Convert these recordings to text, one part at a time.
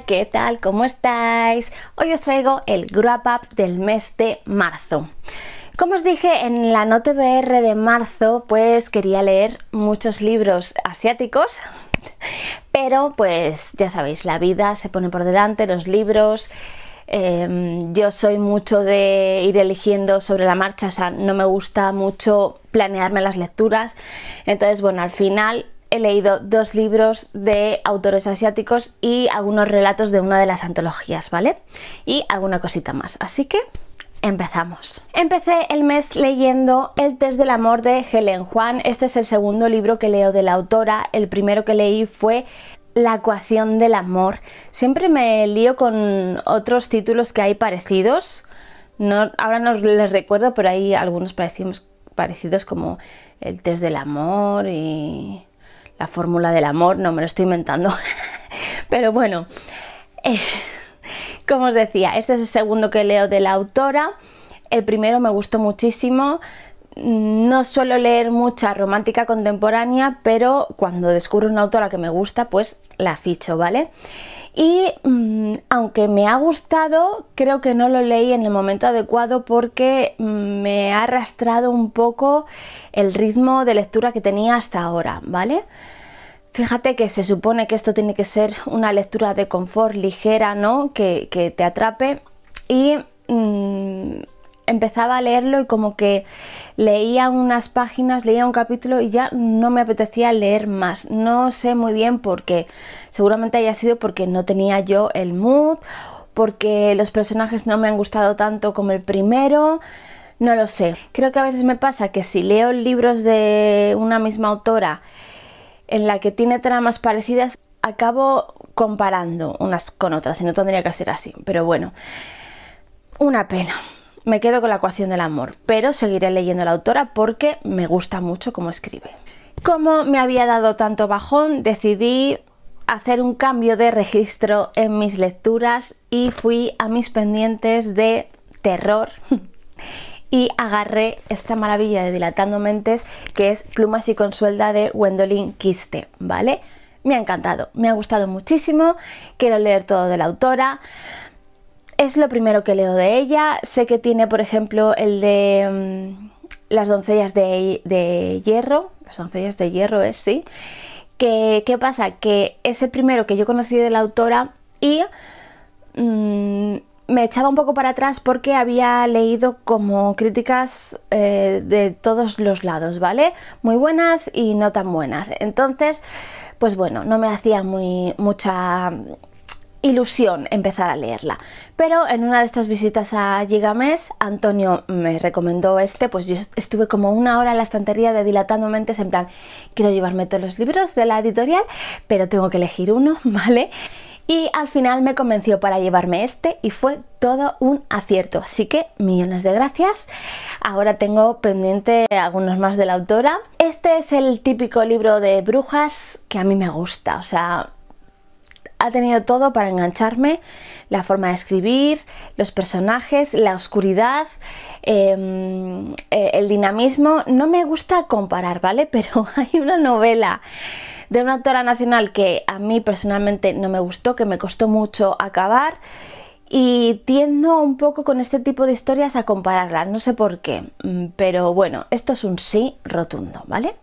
¿qué tal? ¿Cómo estáis? Hoy os traigo el Grow Up del mes de marzo. Como os dije en la Note BR de marzo, pues quería leer muchos libros asiáticos, pero pues ya sabéis, la vida se pone por delante, los libros, em, yo soy mucho de ir eligiendo sobre la marcha, o sea, no me gusta mucho planearme las lecturas. Entonces, bueno, al final he leído dos libros de autores asiáticos y algunos relatos de una de las antologías, ¿vale? Y alguna cosita más. Así que empezamos. Empecé el mes leyendo El test del amor de Helen Juan. Este es el segundo libro que leo de la autora. El primero que leí fue la ecuación del amor. Siempre me lío con otros títulos que hay parecidos. ahora no les recuerdo, pero hay algunos parecidos, parecidos como el test del amor y la fórmula del amor, no me lo estoy inventando. Pero bueno, eh, como os decía, este es el segundo que leo de la autora. El primero me gustó muchísimo. No suelo leer mucha romántica contemporánea, pero cuando descubro una autora que me gusta, pues la ficho, ¿vale? Y mm, aunque me ha gustado, creo que no lo leí en el momento adecuado porque mm, me ha arrastrado un poco el ritmo de lectura que tenía hasta ahora, ¿vale? Fíjate que se supone que esto tiene que ser una lectura de confort ligera, ¿no? Que, te atrape. Y mm, empezaba a leerlo y como que leía unas páginas, leía un capítulo y ya no me apetecía leer más. No sé muy bien por qué. Seguramente haya sido porque no tenía yo el mood, porque los personajes no me han gustado tanto como el primero. No lo sé. Creo que a veces me pasa que si leo libros de una misma autora en la que tiene tramas parecidas, acabo comparando unas con otras y no tendría que ser así. Pero bueno, una pena me quedo con la ecuación del amor, pero seguiré leyendo la autora porque me gusta mucho cómo escribe. Como me había dado tanto bajón, decidí hacer un cambio de registro en mis lecturas y fui a mis pendientes de terror y agarré esta maravilla de Dilatando Mentes que es Plumas y Consuelda de Wendolyn Quiste, ¿vale? Me ha encantado, me ha gustado muchísimo, quiero leer todo de la autora es lo primero que leo de ella. Sé que tiene, por ejemplo, el de mm, Las doncellas de, hierro. Las doncellas de hierro es, sí. Que, ¿Qué pasa? Que es el primero que yo conocí de la autora y mm, me echaba un poco para atrás porque había leído como críticas eh, de todos los lados, ¿vale? Muy buenas y no tan buenas. Entonces, pues bueno, no me hacía muy mucha ilusión empezar a leerla. Pero en una de estas visitas a Gigamés, Antonio me recomendó este, pues yo estuve como una hora en la estantería de dilatando mentes en plan, quiero llevarme todos los libros de la editorial, pero tengo que elegir uno, ¿vale? Y al final me convenció para llevarme este y fue todo un acierto. Así que millones de gracias. Ahora tengo pendiente algunos más de la autora. Este es el típico libro de brujas que a mí me gusta, o sea, ha tenido todo para engancharme, la forma de escribir, los personajes, la oscuridad, em, eh, el dinamismo. No me gusta comparar, ¿vale? Pero hay una novela de una autora nacional que a mí personalmente no me gustó, que me costó mucho acabar y tiendo un poco con este tipo de historias a compararlas, no sé por qué, mm, pero bueno, esto es un sí rotundo, ¿vale?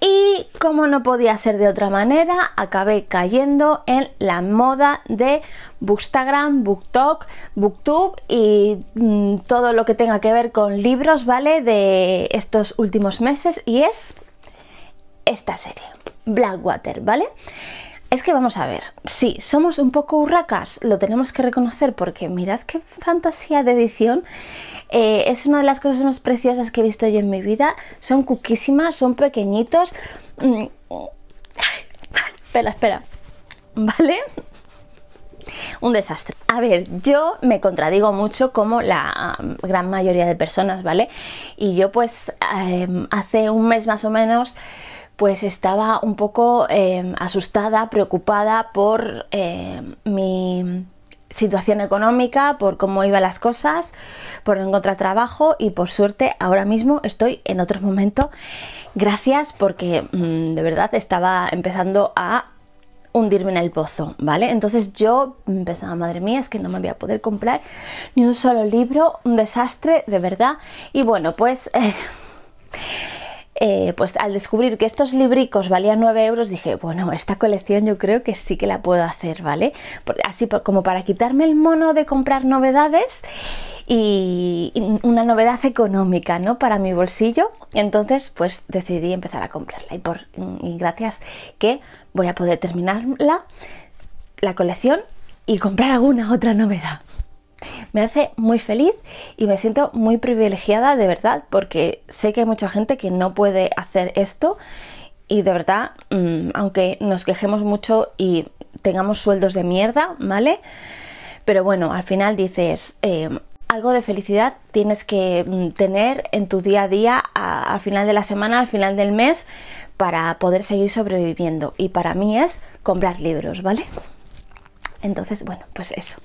Y como no podía ser de otra manera, acabé cayendo en la moda de Bookstagram, BookTok, BookTube y mm, todo lo que tenga que ver con libros, ¿vale? De estos últimos meses y es esta serie, Blackwater, ¿vale? Es que vamos a ver, si somos un poco hurracas, lo tenemos que reconocer porque mirad qué fantasía de edición eh, es una de las cosas más preciosas que he visto yo en mi vida. Son cuquísimas, son pequeñitos. Mm. espera, espera. ¿Vale? un desastre. A ver, yo me contradigo mucho como la gran mayoría de personas, ¿vale? Y yo pues em, hace un mes más o menos pues estaba un poco em, asustada, preocupada por em, mi situación económica, por cómo iban las cosas, por no encontrar trabajo y por suerte ahora mismo estoy en otro momento. Gracias porque mm, de verdad estaba empezando a hundirme en el pozo, ¿vale? Entonces yo pensaba, madre mía, es que no me voy a poder comprar ni un solo libro, un desastre, de verdad. Y bueno, pues... Eh, eh, pues al descubrir que estos libricos valían 9 euros, dije, bueno, esta colección yo creo que sí que la puedo hacer, ¿vale? Así como para quitarme el mono de comprar novedades y una novedad económica, ¿no? Para mi bolsillo. Entonces, pues decidí empezar a comprarla y, y gracias que voy a poder terminarla, la colección y comprar alguna otra novedad me hace muy feliz y me siento muy privilegiada de verdad porque sé que hay mucha gente que no puede hacer esto y de verdad, mm, aunque nos quejemos mucho y tengamos sueldos de mierda, ¿vale? Pero bueno, al final dices, em, algo de felicidad tienes que mm, tener en tu día a día, a, al final de la semana, al final del mes, para poder seguir sobreviviendo. Y para mí es comprar libros, ¿vale? Entonces, bueno, pues eso.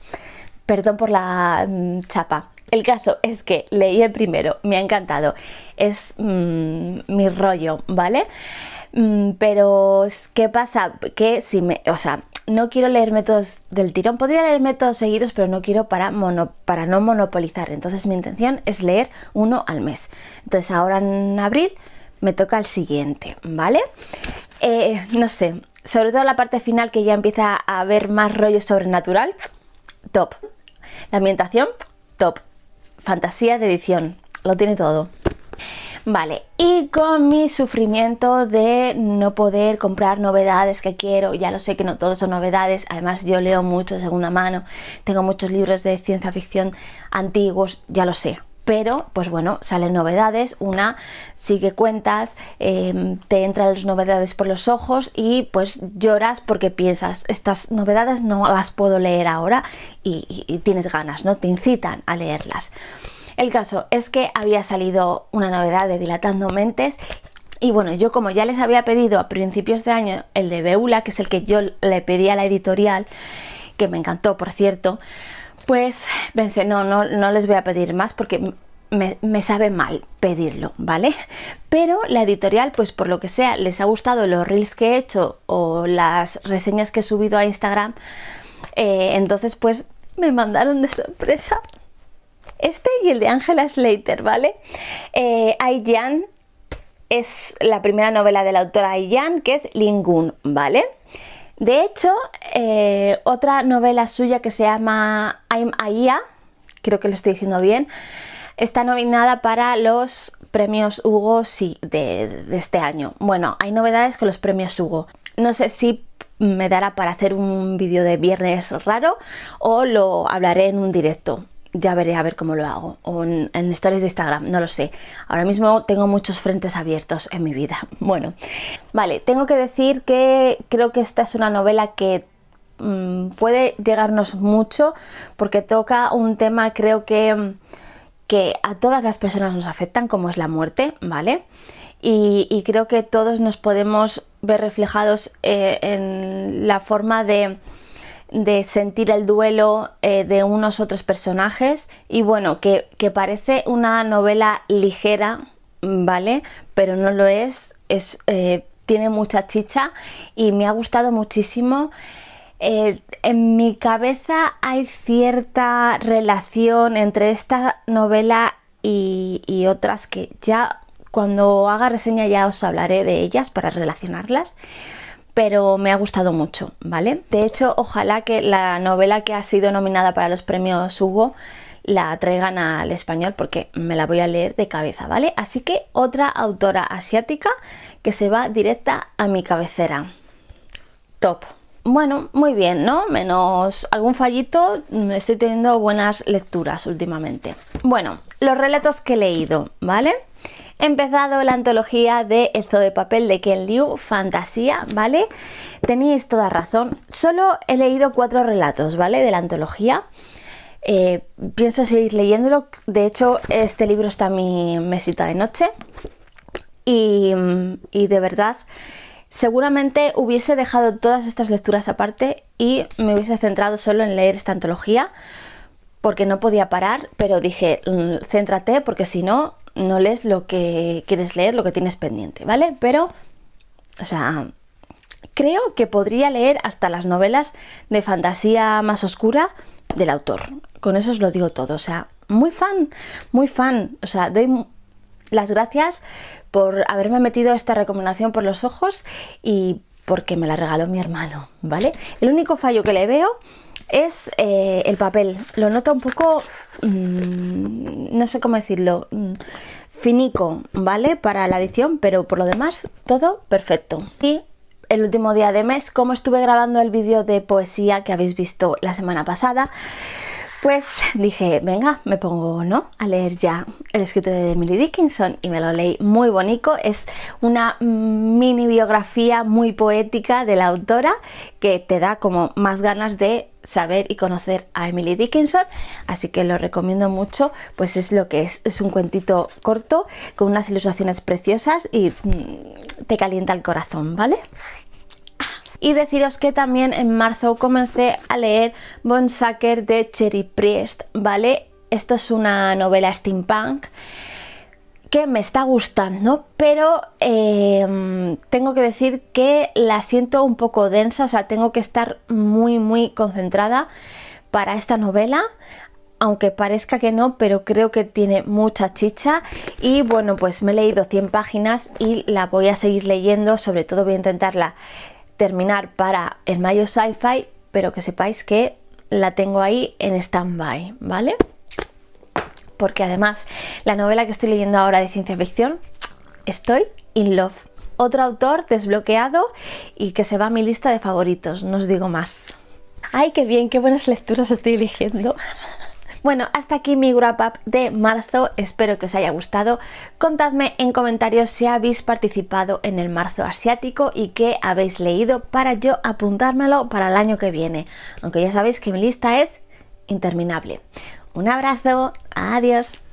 Perdón por la mm, chapa. El caso es que leí el primero, me ha encantado. Es mm, mi rollo, ¿vale? Mm, pero, ¿qué pasa? Que si me. O sea, no quiero leerme métodos del tirón. Podría leerme todos seguidos, pero no quiero para, para no monopolizar. Entonces, mi intención es leer uno al mes. Entonces, ahora en abril me toca el siguiente, ¿vale? Eh, no sé, sobre todo la parte final que ya empieza a haber más rollo sobrenatural. Top. La ambientación, top. Fantasía de edición, lo tiene todo. Vale, y con mi sufrimiento de no poder comprar novedades que quiero, ya lo sé que no todos son novedades, además yo leo mucho de segunda mano, tengo muchos libros de ciencia ficción antiguos, ya lo sé, pero pues bueno, salen novedades, una sigue cuentas, em, te entran las novedades por los ojos y pues lloras porque piensas, estas novedades no las puedo leer ahora y, y tienes ganas, ¿no? Te incitan a leerlas. El caso es que había salido una novedad de Dilatando Mentes y bueno, yo como ya les había pedido a principios de año el de Beula, que es el que yo le pedí a la editorial, que me encantó por cierto, pues pensé, no, no, no les voy a pedir más porque me, sabe mal pedirlo, ¿vale? Pero la editorial, pues por lo que sea, les ha gustado los reels que he hecho o las reseñas que he subido a Instagram, eh, entonces pues me mandaron de sorpresa este y el de Angela Slater, ¿vale? Eh, es la primera novela de la autora Jan, que es Lingun, ¿vale? De hecho, eh, otra novela suya que se llama I'm Aya, creo que lo estoy diciendo bien, está nominada para los premios Hugo de, de este año. Bueno, hay novedades con los premios Hugo. No sé si me dará para hacer un vídeo de viernes raro o lo hablaré en un directo ya veré a ver cómo lo hago. O en, stories de Instagram, no lo sé. Ahora mismo tengo muchos frentes abiertos en mi vida. Bueno, vale, tengo que decir que creo que esta es una novela que mm, puede llegarnos mucho porque toca un tema creo que, que a todas las personas nos afectan, como es la muerte, ¿vale? Y, creo que todos nos podemos ver reflejados eh, en la forma de de sentir el duelo eh, de unos otros personajes y bueno, que, parece una novela ligera, ¿vale? Pero no lo es, es eh, tiene mucha chicha y me ha gustado muchísimo. Eh, en mi cabeza hay cierta relación entre esta novela y, y otras que ya cuando haga reseña ya os hablaré de ellas para relacionarlas pero me ha gustado mucho, ¿vale? De hecho, ojalá que la novela que ha sido nominada para los premios Hugo la traigan al español porque me la voy a leer de cabeza, ¿vale? Así que otra autora asiática que se va directa a mi cabecera. Top. Bueno, muy bien, ¿no? Menos algún fallito, estoy teniendo buenas lecturas últimamente. Bueno, los relatos que he leído, ¿vale? He empezado la antología de El zoo de papel de Ken Liu, Fantasía, ¿vale? Tenéis toda razón. Solo he leído cuatro relatos, ¿vale? De la antología. Eh, pienso seguir leyéndolo. De hecho, este libro está en mi mesita de noche. Y, mm, y de verdad, seguramente hubiese dejado todas estas lecturas aparte y me hubiese centrado solo en leer esta antología porque no podía parar, pero dije, mm, céntrate porque si no no lees lo que quieres leer, lo que tienes pendiente, ¿vale? Pero, o sea, creo que podría leer hasta las novelas de fantasía más oscura del autor. Con eso os lo digo todo, o sea, muy fan, muy fan, o sea, doy las gracias por haberme metido esta recomendación por los ojos y porque me la regaló mi hermano, ¿vale? El único fallo que le veo es eh, el papel. Lo nota un poco Mm, no sé cómo decirlo, mm, finico, ¿vale? Para la edición, pero por lo demás todo perfecto. Y el último día de mes, como estuve grabando el vídeo de poesía que habéis visto la semana pasada, pues dije, venga, me pongo ¿no? a leer ya el escrito de Emily Dickinson y me lo leí muy bonito. Es una mini biografía muy poética de la autora que te da como más ganas de saber y conocer a Emily Dickinson, así que lo recomiendo mucho, pues es lo que es, es un cuentito corto con unas ilustraciones preciosas y mm, te calienta el corazón, ¿vale? y deciros que también en marzo comencé a leer Bonsaker de Cherry Priest, ¿vale? Esto es una novela steampunk que me está gustando, pero em, tengo que decir que la siento un poco densa, o sea, tengo que estar muy, muy concentrada para esta novela, aunque parezca que no, pero creo que tiene mucha chicha y bueno, pues me he leído 100 páginas y la voy a seguir leyendo, sobre todo voy a intentarla terminar para el mayo sci-fi, pero que sepáis que la tengo ahí en stand-by, ¿vale? Porque además la novela que estoy leyendo ahora de ciencia ficción, estoy in love. Otro autor desbloqueado y que se va a mi lista de favoritos, no os digo más. ¡Ay, qué bien! ¡Qué buenas lecturas estoy eligiendo! Bueno, hasta aquí mi wrap up de marzo. Espero que os haya gustado. Contadme en comentarios si habéis participado en el marzo asiático y qué habéis leído para yo apuntármelo para el año que viene. Aunque ya sabéis que mi lista es interminable. Un abrazo, adiós.